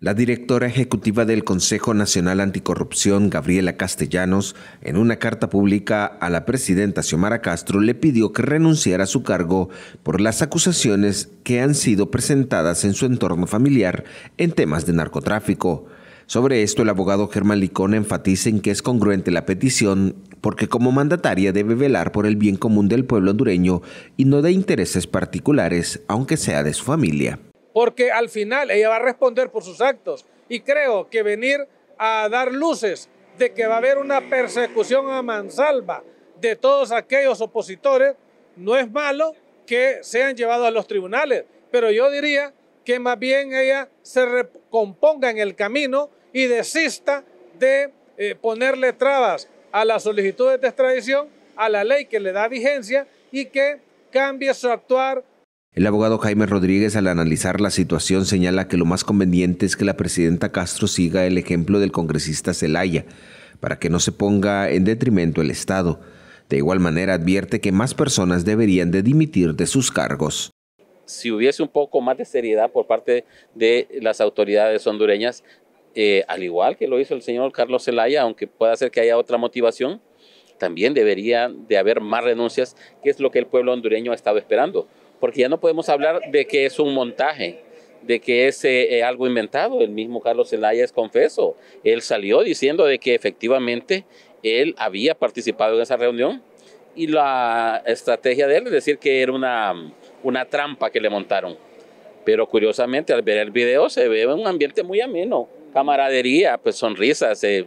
La directora ejecutiva del Consejo Nacional Anticorrupción, Gabriela Castellanos, en una carta pública a la presidenta Xiomara Castro le pidió que renunciara a su cargo por las acusaciones que han sido presentadas en su entorno familiar en temas de narcotráfico. Sobre esto, el abogado Germán Licón enfatiza en que es congruente la petición porque como mandataria debe velar por el bien común del pueblo hondureño y no de intereses particulares, aunque sea de su familia porque al final ella va a responder por sus actos. Y creo que venir a dar luces de que va a haber una persecución a mansalva de todos aquellos opositores, no es malo que sean llevados a los tribunales, pero yo diría que más bien ella se recomponga en el camino y desista de eh, ponerle trabas a las solicitudes de extradición, a la ley que le da vigencia y que cambie su actuar el abogado Jaime Rodríguez al analizar la situación señala que lo más conveniente es que la presidenta Castro siga el ejemplo del congresista Zelaya, para que no se ponga en detrimento el Estado. De igual manera advierte que más personas deberían de dimitir de sus cargos. Si hubiese un poco más de seriedad por parte de las autoridades hondureñas, eh, al igual que lo hizo el señor Carlos Zelaya, aunque pueda ser que haya otra motivación, también debería de haber más renuncias, que es lo que el pueblo hondureño ha estado esperando porque ya no podemos hablar de que es un montaje, de que es eh, eh, algo inventado. El mismo Carlos Zelaya es Él salió diciendo de que efectivamente él había participado en esa reunión y la estrategia de él es decir que era una, una trampa que le montaron. Pero curiosamente al ver el video se ve un ambiente muy ameno, camaradería, pues sonrisas, eh,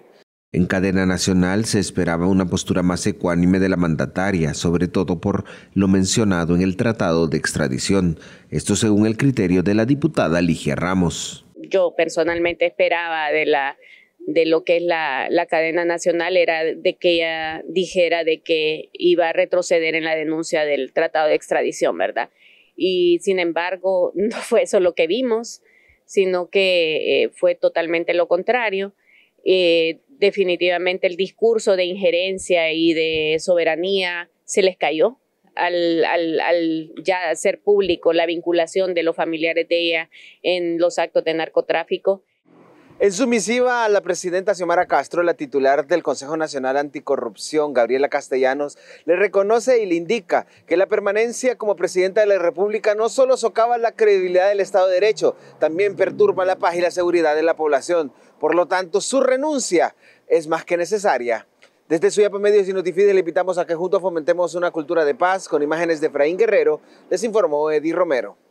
en cadena nacional se esperaba una postura más ecuánime de la mandataria, sobre todo por lo mencionado en el tratado de extradición, esto según el criterio de la diputada Ligia Ramos. Yo personalmente esperaba de la de lo que es la, cadena nacional era de que ella dijera de que iba a retroceder en la denuncia del tratado de extradición, ¿verdad? Y sin embargo, no fue eso lo que vimos, sino que eh, fue totalmente lo contrario. Eh, definitivamente el discurso de injerencia y de soberanía se les cayó al, ya ser público la vinculación de los familiares de ella en los actos de narcotráfico. En su a la presidenta Xiomara Castro, la titular del Consejo Nacional Anticorrupción, Gabriela Castellanos, le reconoce y le indica que la permanencia como presidenta de la República no solo socava la credibilidad del Estado de Derecho, también perturba la paz y la seguridad de la población. Por lo tanto, su renuncia es más que necesaria. Desde Suyapa Medios y Notifides le invitamos a que juntos fomentemos una cultura de paz con imágenes de Efraín Guerrero. Les informó Eddie Romero.